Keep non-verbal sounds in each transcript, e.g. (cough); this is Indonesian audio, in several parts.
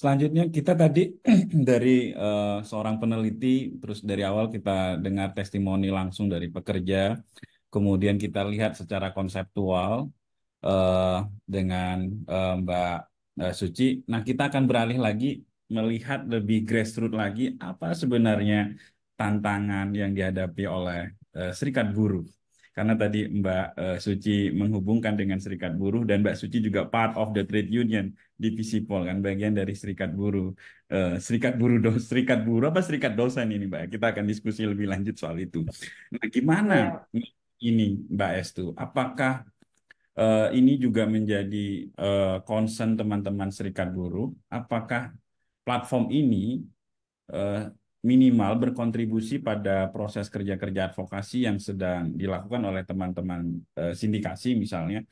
Selanjutnya kita tadi (clears throat) dari uh, seorang peneliti, terus dari awal kita dengar testimoni langsung dari pekerja, kemudian kita lihat secara konseptual uh, dengan uh, Mbak uh, Suci. Nah kita akan beralih lagi melihat lebih grassroots lagi apa sebenarnya tantangan yang dihadapi oleh uh, serikat buruh karena tadi Mbak eh, Suci menghubungkan dengan Serikat Buruh dan Mbak Suci juga part of the trade union divisi Pol kan bagian dari Serikat Buruh eh, Serikat Buruh dos Serikat Buruh apa Serikat Dosen ini Mbak kita akan diskusi lebih lanjut soal itu. Nah gimana iya. ini Mbak Estu apakah eh, ini juga menjadi uh, concern teman-teman Serikat Buruh apakah platform ini minimal berkontribusi pada proses kerja-kerja advokasi yang sedang dilakukan oleh teman-teman eh, sindikasi misalnya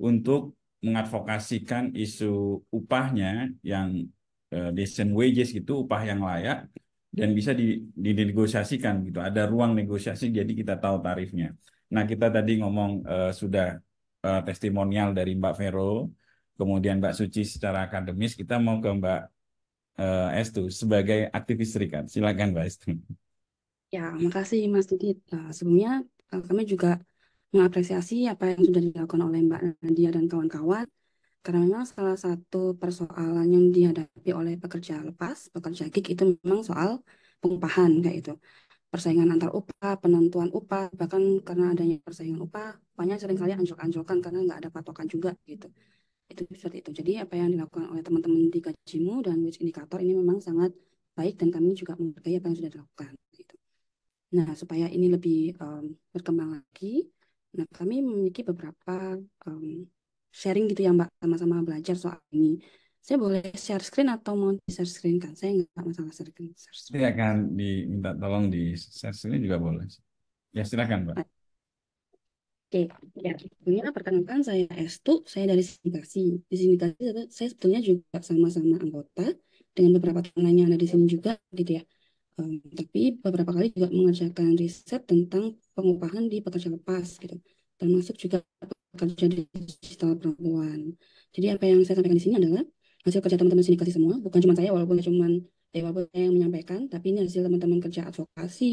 untuk mengadvokasikan isu upahnya yang eh, decent wages gitu upah yang layak dan bisa dinegosiasikan gitu ada ruang negosiasi jadi kita tahu tarifnya nah kita tadi ngomong uh, sudah uh, testimonial dari Mbak Vero kemudian Mbak Suci secara akademis kita mau ke Mbak uh, Estu sebagai aktivis serikat. Silakan Mbak Estu. Ya, makasih Mas Tuti. Nah, eh, sebelumnya eh, kami juga mengapresiasi apa yang sudah dilakukan oleh Mbak Nadia dan kawan-kawan karena memang salah satu persoalan yang dihadapi oleh pekerja lepas, pekerja gig itu memang soal pengupahan kayak itu. Persaingan antar upah, penentuan upah, bahkan karena adanya persaingan upah, banyak seringkali anjlok-anjlokan karena nggak ada patokan juga gitu itu seperti itu. Jadi apa yang dilakukan oleh teman-teman di kajimu dan which indikator ini memang sangat baik dan kami juga menghargai apa yang sudah dilakukan. Gitu. Nah supaya ini lebih um, berkembang lagi, nah kami memiliki beberapa um, sharing gitu ya Mbak sama-sama belajar soal ini. Saya boleh share screen atau mau di share screen kan? Saya nggak masalah share screen. Share Saya akan diminta tolong di share screen juga boleh. Ya silakan Mbak. Oke, ya. sebetulnya perkenalkan saya Estu, saya dari sindikasi. Di sindikasi saya sebetulnya juga sama-sama anggota dengan beberapa teman lainnya ada di sini juga, gitu ya. Um, tapi beberapa kali juga mengerjakan riset tentang pengupahan di pekerja lepas, gitu. Termasuk juga pekerja di digital perempuan. Jadi apa yang saya sampaikan di sini adalah hasil kerja teman-teman sindikasi semua, bukan cuma saya, walaupun ya cuma Dewa yang menyampaikan, tapi ini hasil teman-teman kerja advokasi,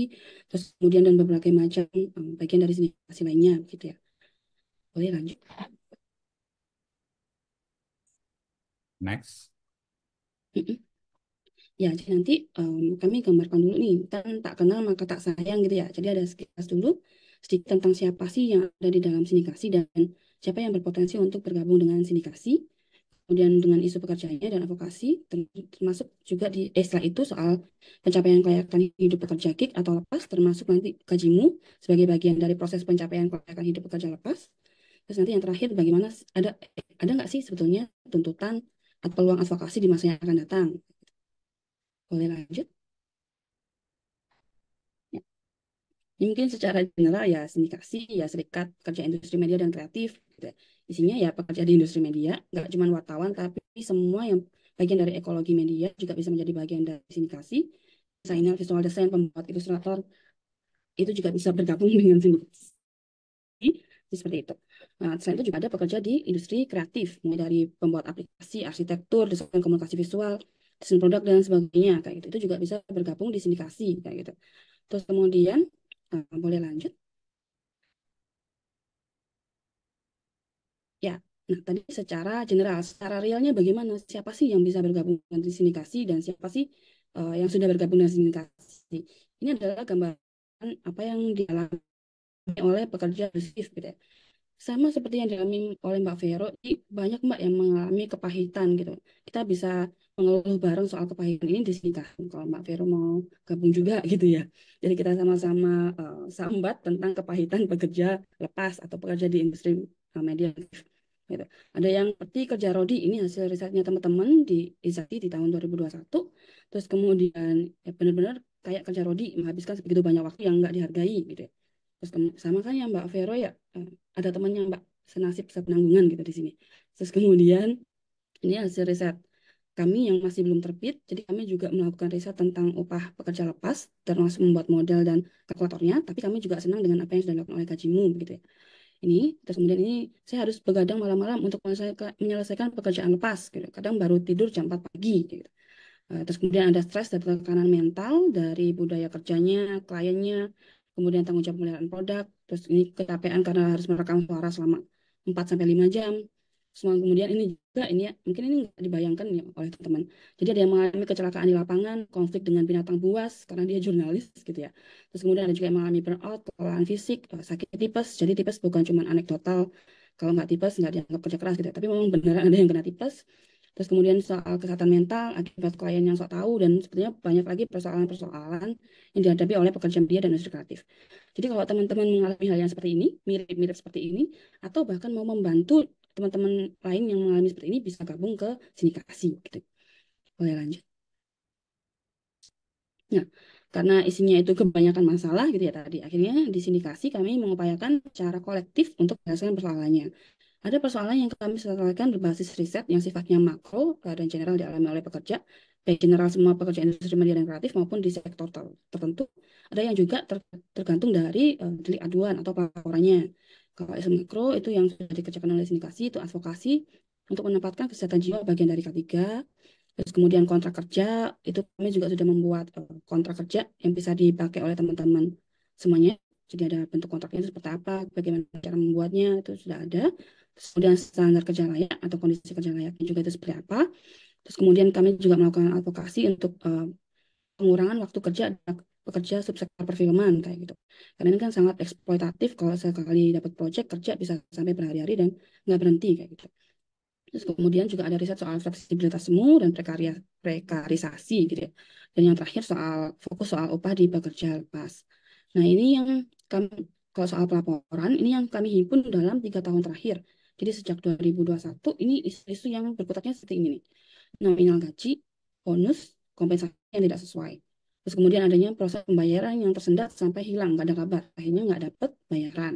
terus kemudian dan berbagai macam eh, bagian dari sindikasi lainnya, gitu ya. Boleh lanjut. Next. Ya, jadi nanti um, kami gambarkan dulu nih, kan tak kenal maka tak sayang gitu ya. Jadi ada sekilas dulu sedikit tentang siapa sih yang ada di dalam sindikasi dan siapa yang berpotensi untuk bergabung dengan sindikasi kemudian dengan isu pekerjaannya dan advokasi, termasuk juga di eh, setelah itu soal pencapaian kelayakan hidup pekerja gig atau lepas, termasuk nanti gajimu sebagai bagian dari proses pencapaian kelayakan hidup pekerja lepas. Terus nanti yang terakhir, bagaimana ada ada nggak sih sebetulnya tuntutan atau peluang advokasi di masa yang akan datang? Boleh lanjut? Ya. Ini mungkin secara general ya sindikasi, ya serikat kerja industri media dan kreatif, gitu. Isinya ya pekerja di industri media, nggak cuma wartawan, tapi semua yang bagian dari ekologi media juga bisa menjadi bagian dari sindikasi. Desainer, visual desain pembuat ilustrator, itu juga bisa bergabung (laughs) dengan sindikasi. Seperti itu. Nah, selain itu juga ada pekerja di industri kreatif, mulai dari pembuat aplikasi, arsitektur, desain komunikasi visual, desain produk dan sebagainya kayak gitu. Itu juga bisa bergabung di sindikasi kayak gitu. Terus kemudian, eh, boleh lanjut. Ya, Nah, tadi secara general, secara realnya bagaimana? Siapa sih yang bisa bergabung dengan sindikasi dan siapa sih uh, yang sudah bergabung dengan sindikasi? Ini adalah gambaran apa yang dialami oleh pekerja shift gitu ya. Sama seperti yang dialami oleh Mbak Vero, banyak Mbak yang mengalami kepahitan gitu. Kita bisa mengeluh bareng soal kepahitan ini di sindikasi. Kalau Mbak Vero mau gabung juga (laughs) gitu ya. Jadi kita sama-sama uh, sambat tentang kepahitan pekerja lepas atau pekerja di industri uh, media. Gitu. Ada yang seperti kerja Rodi ini hasil risetnya teman-teman di Izati di tahun 2021. Terus kemudian ya benar-benar kayak kerja Rodi menghabiskan segitu banyak waktu yang nggak dihargai gitu. Ya. Terus sama kan yang Mbak Vero ya eh, ada temannya Mbak senasib sepenanggungan gitu di sini. Terus kemudian ini hasil riset kami yang masih belum terbit, jadi kami juga melakukan riset tentang upah pekerja lepas, termasuk membuat model dan kalkulatornya, tapi kami juga senang dengan apa yang sudah dilakukan oleh Gajimu, gitu ya ini terus kemudian ini saya harus begadang malam-malam untuk menyelesaikan pekerjaan lepas gitu. kadang baru tidur jam 4 pagi gitu. Eh, terus kemudian ada stres dan tekanan mental dari budaya kerjanya kliennya kemudian tanggung jawab pemeliharaan produk terus ini kecapean karena harus merekam suara selama 4 sampai 5 jam semua kemudian ini juga ini ya, mungkin ini nggak dibayangkan ya oleh teman-teman. Jadi ada yang mengalami kecelakaan di lapangan, konflik dengan binatang buas karena dia jurnalis gitu ya. Terus kemudian ada juga yang mengalami burnout, kelelahan fisik, eh, sakit tipes. Jadi tipes bukan cuma anekdotal. Kalau nggak tipes nggak dianggap kerja keras gitu. Ya. Tapi memang beneran ada yang kena tipes. Terus kemudian soal kesehatan mental akibat klien yang sok tahu dan sepertinya banyak lagi persoalan-persoalan yang dihadapi oleh pekerja media dan industri kreatif. Jadi kalau teman-teman mengalami hal yang seperti ini, mirip-mirip seperti ini, atau bahkan mau membantu teman-teman lain yang mengalami seperti ini bisa gabung ke sindikasi gitu. Boleh lanjut. Nah, karena isinya itu kebanyakan masalah gitu ya tadi, akhirnya di sindikasi kami mengupayakan cara kolektif untuk menyelesaikan persoalannya. Ada persoalan yang kami selesaikan berbasis riset yang sifatnya makro dan general dialami oleh pekerja, baik general semua pekerja industri media dan kreatif maupun di sektor tertentu. Ada yang juga tergantung dari uh, delik aduan atau pelaporannya. Kalau S makro itu yang sudah dikerjakan oleh sindikasi itu advokasi untuk menempatkan kesehatan jiwa bagian dari K3. Terus kemudian kontrak kerja itu kami juga sudah membuat eh, kontrak kerja yang bisa dipakai oleh teman-teman semuanya. Jadi ada bentuk kontraknya itu seperti apa, bagaimana cara membuatnya itu sudah ada. Terus kemudian standar kerja layak atau kondisi kerja layaknya juga itu seperti apa. Terus kemudian kami juga melakukan advokasi untuk eh, pengurangan waktu kerja pekerja subsektor perfilman kayak gitu. Karena ini kan sangat eksploitatif kalau sekali dapat project kerja bisa sampai berhari-hari dan nggak berhenti kayak gitu. Terus kemudian juga ada riset soal fleksibilitas semu dan prekaria, prekarisasi gitu ya. Dan yang terakhir soal fokus soal upah di pekerja lepas. Nah ini yang kami, kalau soal pelaporan, ini yang kami himpun dalam tiga tahun terakhir. Jadi sejak 2021 ini isu-isu yang berkutatnya seperti ini nih. Nominal gaji, bonus, kompensasi yang tidak sesuai. Terus kemudian adanya proses pembayaran yang tersendat sampai hilang nggak ada kabar, akhirnya nggak dapat bayaran.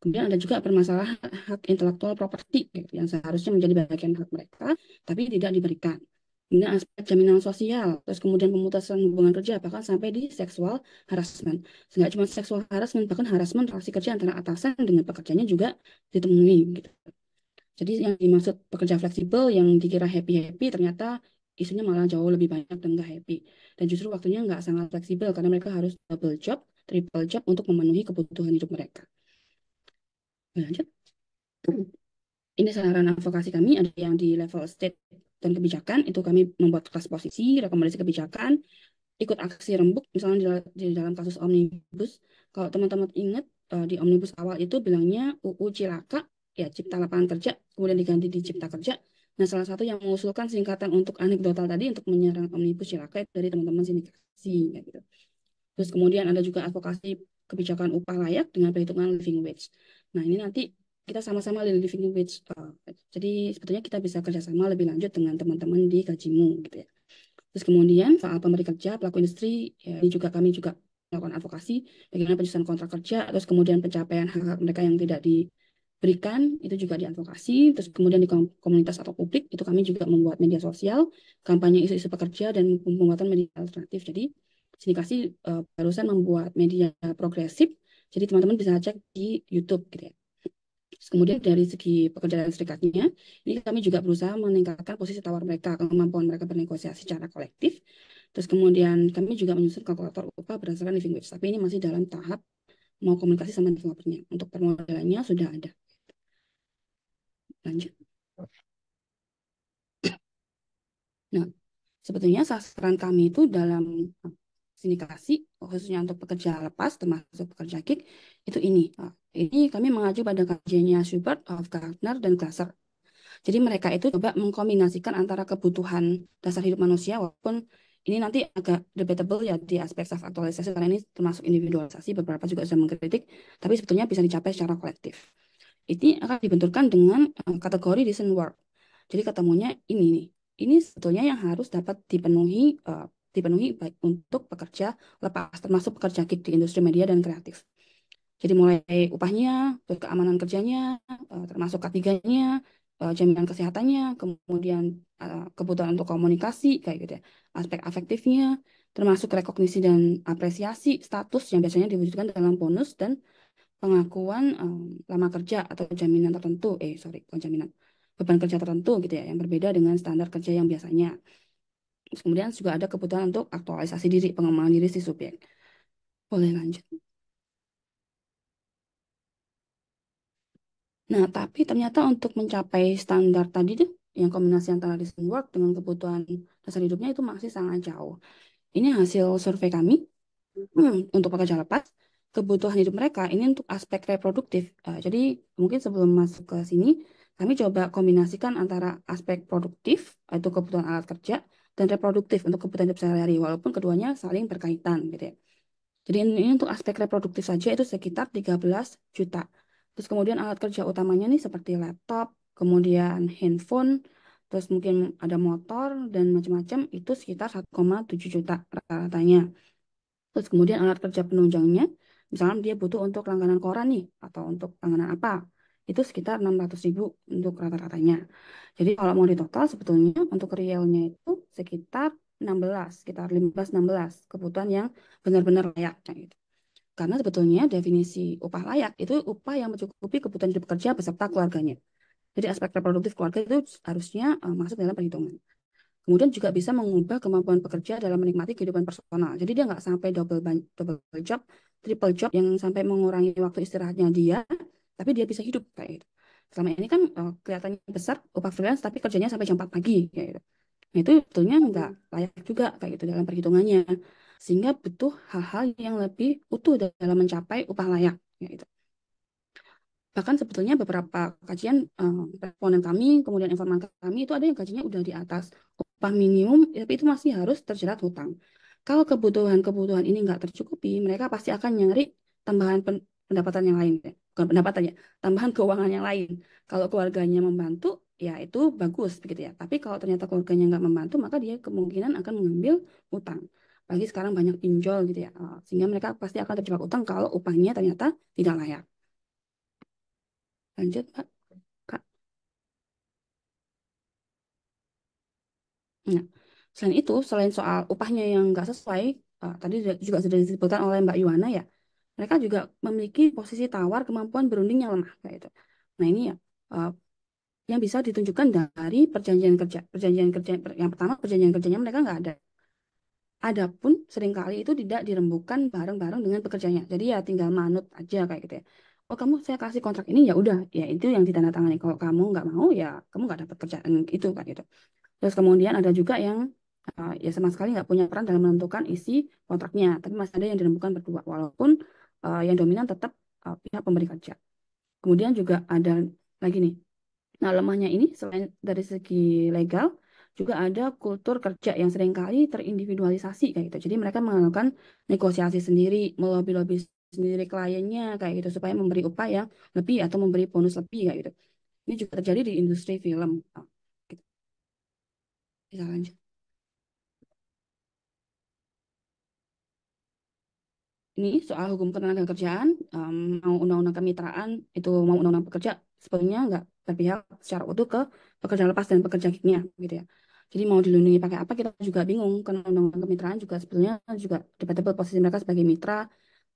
Kemudian ada juga permasalahan hak intelektual properti gitu, yang seharusnya menjadi bagian hak mereka, tapi tidak diberikan. Kemudian aspek jaminan sosial, terus kemudian pemutusan hubungan kerja, bahkan sampai di seksual harassment. Sehingga cuma seksual harassment, bahkan harassment relasi kerja antara atasan dengan pekerjanya juga ditemui. Gitu. Jadi yang dimaksud pekerja fleksibel yang dikira happy-happy ternyata isunya malah jauh lebih banyak dan nggak happy. Dan justru waktunya nggak sangat fleksibel karena mereka harus double job, triple job untuk memenuhi kebutuhan hidup mereka. Lanjut. (clears throat) Ini saran advokasi kami ada yang di level state dan kebijakan, itu kami membuat kelas posisi, rekomendasi kebijakan, ikut aksi rembuk, misalnya di, di dalam kasus Omnibus. Kalau teman-teman ingat, eh, di Omnibus awal itu bilangnya UU Cilaka, ya Cipta Lapangan Kerja, kemudian diganti di Cipta Kerja, Nah, salah satu yang mengusulkan singkatan untuk anekdotal tadi untuk menyerang omnibus cilaka ya, itu dari teman-teman sindikasi ya, gitu. Terus kemudian ada juga advokasi kebijakan upah layak dengan perhitungan living wage. Nah, ini nanti kita sama-sama living wage. Eh, jadi sebetulnya kita bisa kerjasama lebih lanjut dengan teman-teman di Gajimu gitu ya. Terus kemudian soal pemberi kerja pelaku industri ya, ini juga kami juga melakukan advokasi bagaimana penyusunan kontrak kerja terus kemudian pencapaian hak-hak mereka yang tidak di berikan itu juga diadvokasi terus kemudian di komunitas atau publik itu kami juga membuat media sosial kampanye isu-isu pekerja dan pembuatan media alternatif jadi sindikasi uh, eh, barusan membuat media progresif jadi teman-teman bisa cek di YouTube gitu ya terus kemudian dari segi pekerjaan serikatnya ini kami juga berusaha meningkatkan posisi tawar mereka kemampuan mereka bernegosiasi secara kolektif terus kemudian kami juga menyusun kalkulator upah berdasarkan living wage tapi ini masih dalam tahap mau komunikasi sama developernya. Untuk permodalannya sudah ada. Lanjut. Nah, sebetulnya sasaran kami itu dalam sindikasi, khususnya untuk pekerja lepas, termasuk pekerja gig, itu ini. Ah, ini kami mengacu pada kajiannya Schubert, of Gardner, dan Glaser. Jadi mereka itu coba mengkombinasikan antara kebutuhan dasar hidup manusia, walaupun ini nanti agak debatable ya di aspek self aktualisasi karena ini termasuk individualisasi beberapa juga sudah mengkritik tapi sebetulnya bisa dicapai secara kolektif ini akan dibenturkan dengan eh, kategori decent work. Jadi ketemunya ini nih. Ini sebetulnya yang harus dapat dipenuhi eh, dipenuhi baik untuk pekerja lepas termasuk pekerja gig di industri media dan kreatif. Jadi mulai upahnya, keamanan kerjanya, eh, termasuk ketiganya, jaminan kesehatannya, kemudian kebutuhan untuk komunikasi kayak gitu ya. Aspek afektifnya, termasuk rekognisi dan apresiasi, status yang biasanya diwujudkan dalam bonus dan pengakuan um, lama kerja atau jaminan tertentu, eh sorry bukan jaminan, beban kerja tertentu gitu ya, yang berbeda dengan standar kerja yang biasanya. Kemudian juga ada kebutuhan untuk aktualisasi diri, pengembangan diri si subjek. Boleh lanjut. Nah, tapi ternyata untuk mencapai standar tadi tuh, yang kombinasi antara design work dengan kebutuhan dasar hidupnya itu masih sangat jauh. Ini hasil survei kami hmm, hmm untuk pekerja lepas kebutuhan hidup mereka ini untuk aspek reproduktif. Uh, jadi mungkin sebelum masuk ke sini, kami coba kombinasikan antara aspek produktif yaitu kebutuhan alat kerja dan reproduktif untuk kebutuhan hidup sehari-hari walaupun keduanya saling berkaitan gitu ya. Jadi ini untuk aspek reproduktif saja itu sekitar 13 juta. Terus kemudian alat kerja utamanya nih seperti laptop, kemudian handphone, terus mungkin ada motor dan macam-macam itu sekitar 1,7 juta rata-ratanya. Terus kemudian alat kerja penunjangnya misalnya dia butuh untuk langganan koran nih atau untuk langganan apa itu sekitar 600 ribu untuk rata-ratanya. Jadi kalau mau ditotal sebetulnya untuk realnya itu sekitar 16, sekitar 15-16 kebutuhan yang benar-benar layak. Gitu. Karena sebetulnya definisi upah layak itu upah yang mencukupi kebutuhan hidup kerja beserta keluarganya. Jadi aspek reproduktif keluarga itu harusnya eh, masuk dalam perhitungan. Kemudian juga bisa mengubah kemampuan pekerja dalam menikmati kehidupan personal. Jadi dia nggak sampai double double job, triple job yang sampai mengurangi waktu istirahatnya dia, tapi dia bisa hidup kayak gitu. Selama ini kan uh, kelihatannya besar upah freelance tapi kerjanya sampai jam 4 pagi kayak gitu. Nah, itu betulnya nggak layak juga kayak gitu dalam perhitungannya. Sehingga butuh hal-hal yang lebih utuh dalam mencapai upah layak kayak gitu bahkan sebetulnya beberapa kajian uh, responden kami kemudian informan kami itu ada yang gajinya udah di atas upah minimum, ya, tapi itu masih harus terjerat hutang. Kalau kebutuhan-kebutuhan ini nggak tercukupi, mereka pasti akan nyari tambahan pendapatan yang lain, ya. bukan pendapatan ya, tambahan (laughs) keuangan yang lain. Kalau keluarganya membantu, ya itu bagus begitu ya. Tapi kalau ternyata keluarganya nggak membantu, maka dia kemungkinan akan mengambil utang. Bagi sekarang banyak pinjol gitu ya, ah, sehingga mereka pasti akan terjebak utang kalau upahnya ternyata tidak layak. Lanjut, Pak. Nah, selain itu, selain soal upahnya yang nggak sesuai, uh, tadi juga sudah disebutkan oleh Mbak Yuwana ya, mereka juga memiliki posisi tawar kemampuan berunding yang lemah kayak itu. Nah ini ya uh, yang bisa ditunjukkan dari perjanjian kerja, perjanjian kerja yang pertama perjanjian kerjanya mereka nggak ada. Adapun seringkali itu tidak dirembukan bareng-bareng dengan pekerjanya. Jadi ya tinggal manut aja kayak gitu ya. Oh kamu saya kasih kontrak ini ya udah ya itu yang ditandatangani. Kalau kamu nggak mau ya kamu nggak dapat kerjaan itu kan gitu. Terus kemudian ada juga yang uh, ya sama sekali nggak punya peran dalam menentukan isi kontraknya, tapi masih ada yang ditentukan berdua, walaupun uh, yang dominan tetap uh, pihak pemberi kerja. Kemudian juga ada lagi nih, nah lemahnya ini selain dari segi legal, juga ada kultur kerja yang seringkali terindividualisasi kayak gitu. Jadi mereka melakukan negosiasi sendiri, melobi-lobi sendiri kliennya kayak gitu supaya memberi upah yang lebih atau memberi bonus lebih kayak gitu. Ini juga terjadi di industri film bisa ini soal hukum ketenaga kerjaan um, mau undang-undang kemitraan itu mau undang-undang pekerja sebenarnya nggak berpihak secara utuh ke pekerja lepas dan pekerja gignya gitu ya jadi mau dilindungi pakai apa kita juga bingung karena undang-undang kemitraan juga sebetulnya juga debatable posisi mereka sebagai mitra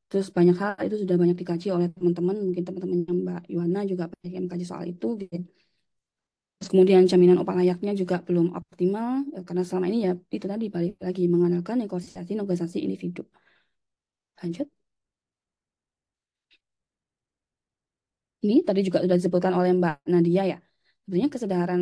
terus banyak hal itu sudah banyak dikaji oleh teman-teman mungkin teman yang Mbak Yuana juga banyak yang mengkaji soal itu gitu kemudian jaminan upah layaknya juga belum optimal eh, karena selama ini ya itu tadi balik lagi mengandalkan negosiasi negosiasi individu. Lanjut. Ini tadi juga sudah disebutkan oleh Mbak Nadia ya. Sebenarnya kesadaran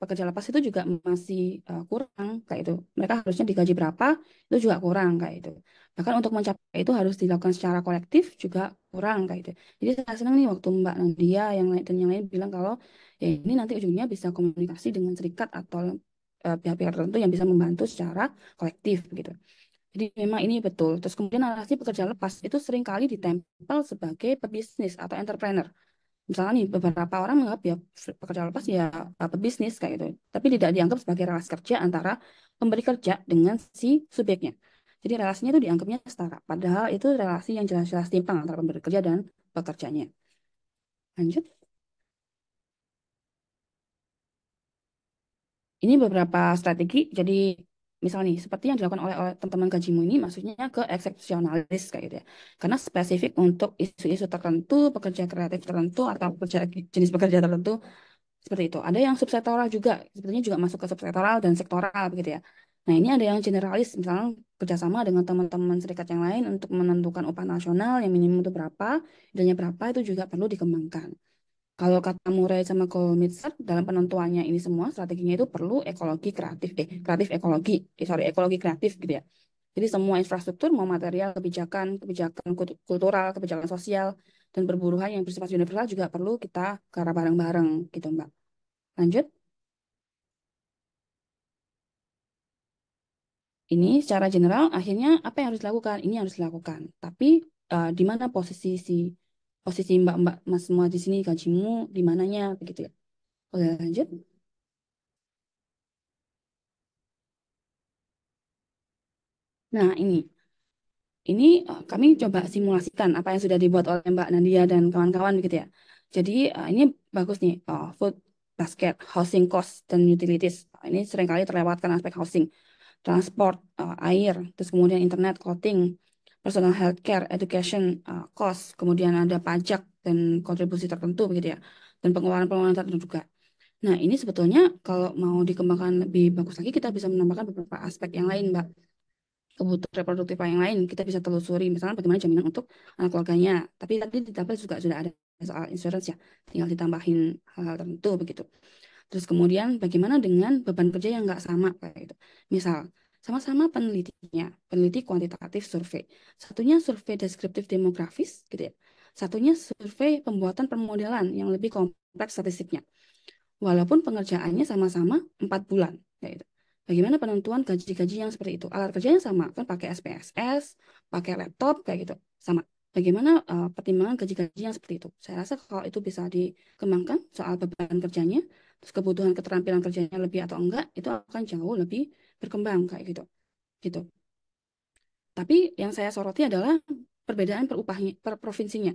pekerja lepas itu juga masih uh, kurang kayak itu. Mereka harusnya digaji berapa itu juga kurang kayak itu. Bahkan untuk mencapai itu harus dilakukan secara kolektif juga kurang kayak itu. Jadi saya senang nih waktu Mbak Nadia yang lain dan yang lain bilang kalau ya ini nanti ujungnya bisa komunikasi dengan serikat atau eh, pihak-pihak uh, tertentu yang bisa membantu secara kolektif gitu. Jadi memang ini betul. Terus kemudian narasi pekerja lepas itu seringkali ditempel sebagai pebisnis atau entrepreneur misalnya nih beberapa orang menganggap ya pekerja lepas ya apa bisnis kayak gitu tapi tidak dianggap sebagai relasi kerja antara pemberi kerja dengan si subjeknya jadi relasinya itu dianggapnya setara padahal itu relasi yang jelas-jelas timpang antara pemberi kerja dan pekerjanya lanjut ini beberapa strategi jadi misalnya nih, seperti yang dilakukan oleh, teman-teman gajimu ini maksudnya ke eksepsionalis kayak gitu ya. Karena spesifik untuk isu-isu tertentu, pekerja kreatif tertentu, atau pekerja, jenis pekerja tertentu, seperti itu. Ada yang subsektoral juga, sebetulnya juga masuk ke subsektoral dan sektoral begitu ya. Nah ini ada yang generalis, misalnya kerjasama dengan teman-teman serikat yang lain untuk menentukan upah nasional yang minimum itu berapa, idenya berapa itu juga perlu dikembangkan. Kalau kata Murray sama Golmitzer dalam penentuannya ini semua strateginya itu perlu ekologi kreatif eh kreatif ekologi eh, sorry ekologi kreatif gitu ya. Jadi semua infrastruktur mau material kebijakan kebijakan kultural kebijakan sosial dan perburuhan yang bersifat universal juga perlu kita ke bareng-bareng gitu Mbak. Lanjut. Ini secara general akhirnya apa yang harus dilakukan? Ini harus dilakukan. Tapi uh, di mana posisi si posisi mbak-mbak mas semua di sini gajimu di mananya begitu ya oke lanjut nah ini ini eh, kami coba simulasikan apa yang sudah dibuat oleh Mbak Nadia dan kawan-kawan begitu ya. Jadi eh, ini bagus nih, eh, food basket, housing cost dan utilities. Ini seringkali terlewatkan aspek housing, transport, air, terus kemudian internet, clothing, personal healthcare, education uh, cost, kemudian ada pajak dan kontribusi tertentu begitu ya, dan pengeluaran-pengeluaran tertentu juga. Nah ini sebetulnya kalau mau dikembangkan lebih bagus lagi kita bisa menambahkan beberapa aspek yang lain mbak kebutuhan reproduktif yang lain kita bisa telusuri misalnya bagaimana jaminan untuk anak keluarganya tapi tadi di tabel juga sudah ada soal insurance ya tinggal ditambahin hal-hal tertentu begitu terus kemudian bagaimana dengan beban kerja yang nggak sama kayak gitu misal sama-sama penelitinya, peneliti kuantitatif survei. Satunya survei deskriptif demografis, gitu ya. Satunya survei pembuatan permodelan yang lebih kompleks statistiknya. Walaupun pengerjaannya sama-sama 4 bulan, bulan, yaitu. Bagaimana penentuan gaji-gaji yang seperti itu? Alat kerjanya sama, kan pakai SPSS, pakai laptop, kayak gitu, sama. Bagaimana uh, pertimbangan gaji-gaji yang seperti itu? Saya rasa kalau itu bisa dikembangkan soal beban kerjanya, terus kebutuhan keterampilan kerjanya lebih atau enggak, itu akan jauh lebih berkembang kayak gitu. Gitu. Tapi yang saya soroti adalah perbedaan per upahnya per provinsinya.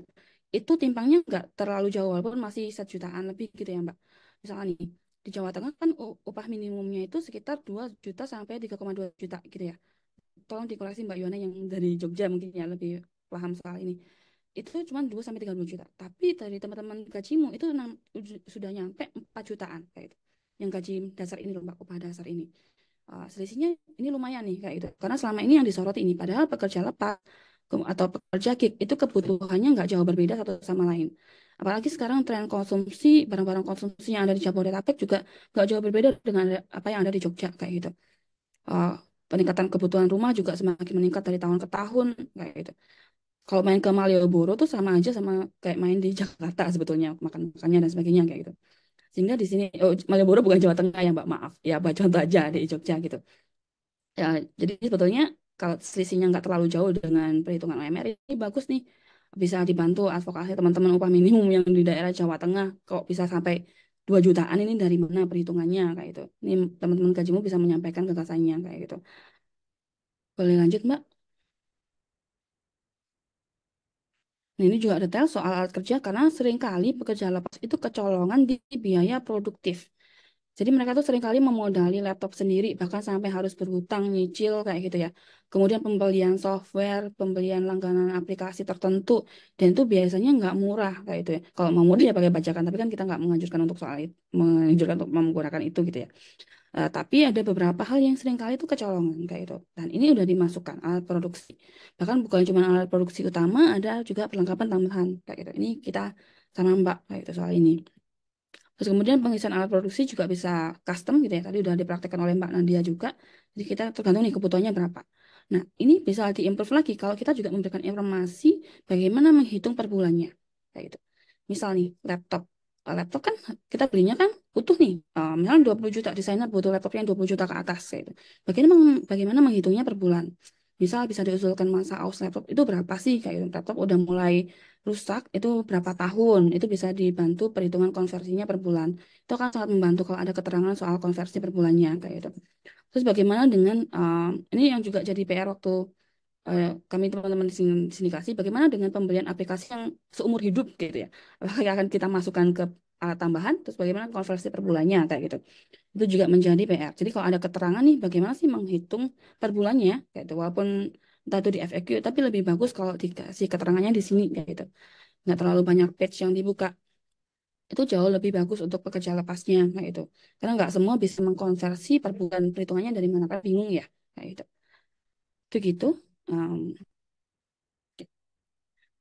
Itu timpangnya nggak terlalu jauh walaupun masih sejutaan lebih gitu ya, Mbak. Misalnya nih, di Jawa Tengah kan upah minimumnya itu sekitar 2 juta sampai 3,2 juta gitu ya. Tolong dikoreksi Mbak Yona yang dari Jogja mungkin ya lebih paham soal ini. Itu cuma 2 sampai 3 juta. Tapi dari teman-teman gajimu itu 6, sudah nyampe 4 jutaan kayak itu. Yang gaji dasar ini loh Mbak, upah dasar ini. Eh, selisihnya ini lumayan nih kayak gitu. Karena selama ini yang disoroti ini padahal pekerja lepas atau pekerja gig itu kebutuhannya nggak jauh berbeda satu sama lain. Apalagi sekarang tren konsumsi barang-barang konsumsi yang ada di Jabodetabek juga nggak jauh berbeda dengan apa yang ada di Jogja kayak gitu. Uh, peningkatan kebutuhan rumah juga semakin meningkat dari tahun ke tahun kayak gitu. Kalau main ke Malioboro tuh sama aja sama kayak main di Jakarta sebetulnya makan makannya dan sebagainya kayak gitu sehingga di sini oh, Malioboro bukan Jawa Tengah ya Mbak maaf ya Mbak contoh aja di Jogja gitu ya jadi sebetulnya kalau selisihnya nggak terlalu jauh dengan perhitungan UMR ini bagus nih bisa dibantu advokasi teman-teman upah minimum yang di daerah Jawa Tengah kok bisa sampai dua jutaan ini dari mana perhitungannya kayak itu ini teman-teman gajimu bisa menyampaikan kertasannya kayak gitu boleh lanjut Mbak Nah, ini juga detail soal alat kerja karena seringkali pekerja lepas itu kecolongan di biaya produktif. Jadi mereka tuh seringkali memodali laptop sendiri, bahkan sampai harus berhutang, nyicil, kayak gitu ya. Kemudian pembelian software, pembelian langganan aplikasi tertentu, dan itu biasanya nggak murah, kayak itu ya. Kalau mau murah ya pakai bajakan, tapi kan kita nggak menganjurkan untuk soal itu, menganjurkan untuk menggunakan itu gitu ya. Uh, tapi ada beberapa hal yang seringkali itu kecolongan kayak itu. Dan ini udah dimasukkan alat produksi. Bahkan bukan cuma alat produksi utama, ada juga perlengkapan tambahan kayak itu. Ini kita sama Mbak kayak itu soal ini. Terus kemudian pengisian alat produksi juga bisa custom gitu ya. Tadi udah dipraktekkan oleh Mbak Nadia juga. Jadi kita tergantung nih kebutuhannya berapa. Nah, ini bisa diimprove lagi kalau kita juga memberikan informasi bagaimana menghitung perbulannya Kayak gitu. Misal nih, laptop. Eh, laptop kan kita belinya kan utuh nih. Uh, misalnya 20 juta desainer butuh laptop yang 20 juta ke atas gitu. Bagaimana bagaimana menghitungnya per bulan? Misal bisa diusulkan masa aus laptop itu berapa sih kayak laptop udah mulai rusak itu berapa tahun itu bisa dibantu perhitungan konversinya per bulan itu akan sangat membantu kalau ada keterangan soal konversi per bulannya kayak gitu terus bagaimana dengan uh, ini yang juga jadi PR waktu Eh, kami teman-teman di sindikasi bagaimana dengan pembelian aplikasi yang seumur hidup gitu ya apakah akan kita masukkan ke alat eh, tambahan terus bagaimana konversi per bulannya kayak gitu itu juga menjadi PR jadi kalau ada keterangan nih bagaimana sih menghitung per bulannya kayak itu walaupun entah itu di FAQ tapi lebih bagus kalau dikasih keterangannya di sini kayak gitu nggak terlalu banyak page yang dibuka itu jauh lebih bagus untuk pekerja lepasnya kayak itu karena nggak semua bisa mengkonversi per bulan perhitungannya dari mana kan bingung ya kayak gitu. itu begitu um,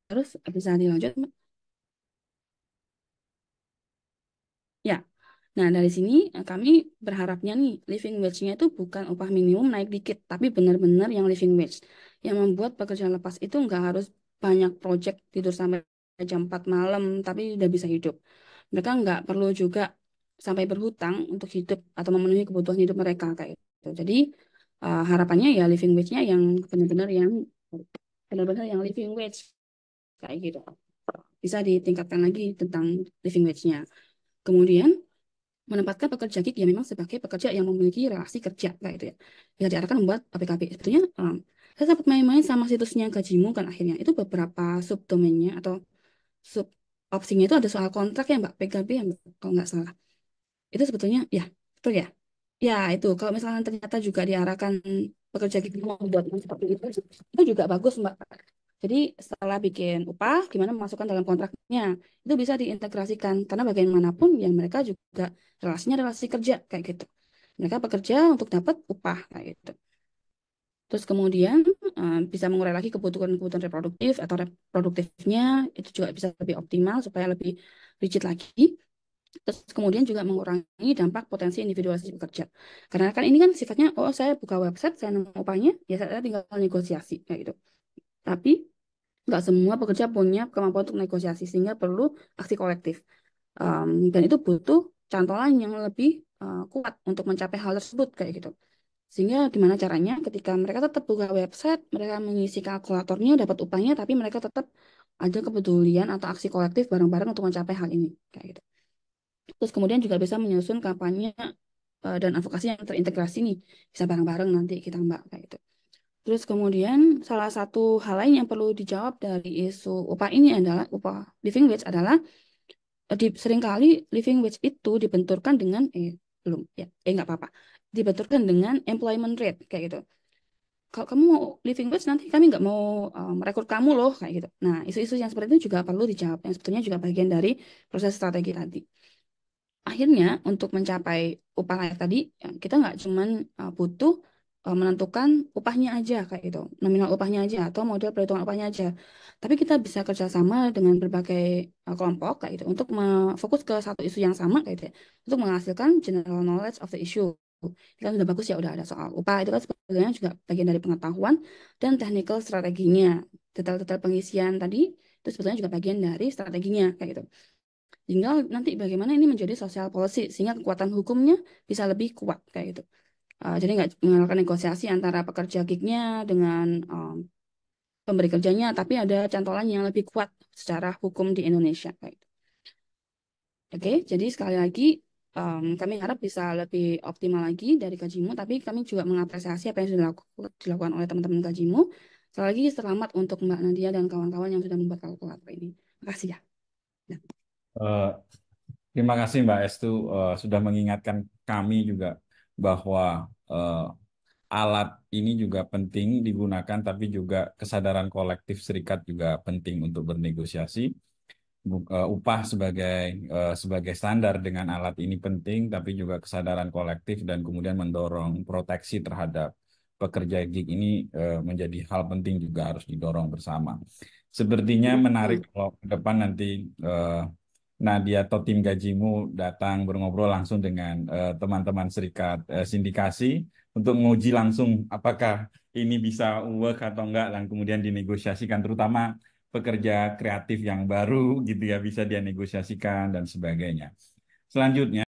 terus bisa dilanjut ya Nah, dari sini eh, kami berharapnya nih living wage-nya itu bukan upah minimum naik dikit, tapi benar-benar yang living wage. Yang membuat pekerja lepas itu nggak harus banyak project tidur sampai jam 4 malam, tapi udah bisa hidup. Mereka nggak perlu juga sampai berhutang untuk hidup atau memenuhi kebutuhan hidup mereka kayak itu. Jadi uh, harapannya ya living wage-nya yang benar-benar yang benar-benar yang living wage kayak gitu bisa ditingkatkan lagi tentang living wage-nya kemudian menempatkan pekerja gig ya memang sebagai pekerja yang memiliki relasi kerja kayak itu ya bisa diarahkan membuat PPKB sebetulnya um, eh, saya sempat main-main sama situsnya gajimu kan akhirnya itu beberapa subdomainnya atau sub opsinya itu ada soal kontrak ya mbak PKB ya mbak kalau nggak salah itu sebetulnya ya betul ya Ya, itu. Kalau misalnya ternyata juga diarahkan pekerja kita mau membuat seperti itu, itu juga bagus, Mbak. Jadi setelah bikin upah, gimana memasukkan dalam kontraknya, itu bisa diintegrasikan. Karena bagaimanapun yang mereka juga relasinya relasi kerja, kayak gitu. Mereka bekerja untuk dapat upah, kayak gitu. Terus kemudian eh, bisa mengurai lagi kebutuhan-kebutuhan reproduktif atau reproduktifnya, itu juga bisa lebih optimal supaya lebih rigid lagi terus kemudian juga mengurangi dampak potensi individualisasi pekerja. Karena kan ini kan sifatnya, oh saya buka website, saya nemu upahnya, ya saya tinggal negosiasi, kayak gitu. Tapi nggak semua pekerja punya kemampuan untuk negosiasi, sehingga perlu aksi kolektif. Um, dan itu butuh cantolan yang lebih uh, kuat untuk mencapai hal tersebut, kayak gitu. Sehingga gimana caranya ketika mereka tetap buka website, mereka mengisi kalkulatornya, dapat upahnya, tapi mereka tetap ada kepedulian atau aksi kolektif bareng-bareng untuk mencapai hal ini, kayak gitu. Terus kemudian juga bisa menyusun kampanye uh, dan advokasi yang terintegrasi nih, bisa bareng-bareng nanti kita mbak kayak itu Terus kemudian salah satu hal lain yang perlu dijawab dari isu upah ini adalah upah living wage adalah eh, di, seringkali living wage itu dibenturkan dengan eh belum ya eh nggak apa-apa dibenturkan dengan employment rate kayak gitu. Kalau kamu mau living wage nanti kami nggak mau uh, merekrut kamu loh kayak gitu. Nah isu-isu yang seperti itu juga perlu dijawab yang sebetulnya juga bagian dari proses strategi tadi akhirnya untuk mencapai upah layak tadi ya, kita nggak cuman e, butuh uh, menentukan upahnya aja kayak itu nominal upahnya aja atau model perhitungan upahnya aja tapi kita bisa kerjasama dengan berbagai e, kelompok kayak itu untuk fokus ke satu isu yang sama kayak itu ya, untuk menghasilkan general knowledge of the issue itu kan sudah bagus ya udah ada soal upah itu kan sebenarnya juga bagian dari pengetahuan dan technical strateginya detail-detail pengisian tadi itu sebetulnya juga bagian dari strateginya kayak gitu Tinggal nanti bagaimana ini menjadi sosial policy sehingga kekuatan hukumnya bisa lebih kuat kayak gitu. Uh, jadi nggak mengandalkan negosiasi antara pekerja gignya dengan um, pemberi kerjanya, tapi ada cantolan yang lebih kuat secara hukum di Indonesia kayak gitu. Oke, jadi sekali lagi um, kami harap bisa lebih optimal lagi dari kajimu, tapi kami juga mengapresiasi apa yang sudah dilakukan oleh teman-teman kajimu. Sekali lagi selamat untuk Mbak Nadia dan kawan-kawan yang sudah membuat kalkulator ini. terima kasih ya. Nah. Uh, terima kasih Mbak Estu uh, sudah mengingatkan kami juga bahwa uh, alat ini juga penting digunakan, tapi juga kesadaran kolektif serikat juga penting untuk bernegosiasi. upah sebagai uh, sebagai standar dengan alat ini penting, tapi juga kesadaran kolektif dan kemudian mendorong proteksi terhadap pekerja gig ini uh, menjadi hal penting juga harus didorong bersama. Sepertinya menarik kalau ke depan nanti uh, Nadia atau tim gajimu datang berngobrol langsung dengan eh, teman-teman uh, serikat uh, sindikasi untuk menguji langsung apakah ini bisa work atau enggak dan kemudian dinegosiasikan terutama pekerja kreatif yang baru gitu ya bisa dia negosiasikan dan sebagainya. Selanjutnya